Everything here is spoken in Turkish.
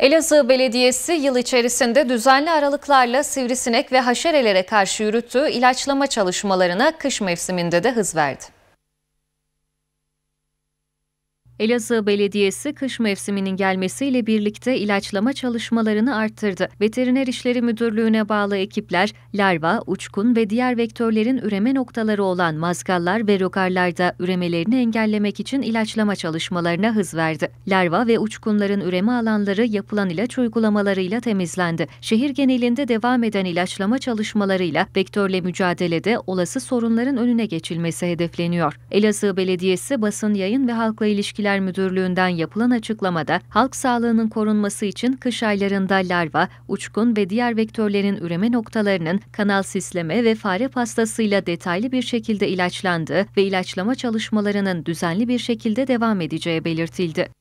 Elazığ Belediyesi yıl içerisinde düzenli aralıklarla sivrisinek ve haşerelere karşı yürüttüğü ilaçlama çalışmalarına kış mevsiminde de hız verdi. Elazığ Belediyesi kış mevsiminin gelmesiyle birlikte ilaçlama çalışmalarını arttırdı. Veteriner İşleri Müdürlüğü'ne bağlı ekipler larva, uçkun ve diğer vektörlerin üreme noktaları olan mazgallar ve rokarlarda üremelerini engellemek için ilaçlama çalışmalarına hız verdi. Larva ve uçkunların üreme alanları yapılan ilaç uygulamalarıyla temizlendi. Şehir genelinde devam eden ilaçlama çalışmalarıyla vektörle mücadelede olası sorunların önüne geçilmesi hedefleniyor. Elazığ Belediyesi Basın Yayın ve Halkla ilişkiler İşler Müdürlüğü'nden yapılan açıklamada halk sağlığının korunması için kış aylarında larva, uçkun ve diğer vektörlerin üreme noktalarının kanal sisleme ve fare pastasıyla detaylı bir şekilde ilaçlandığı ve ilaçlama çalışmalarının düzenli bir şekilde devam edeceği belirtildi.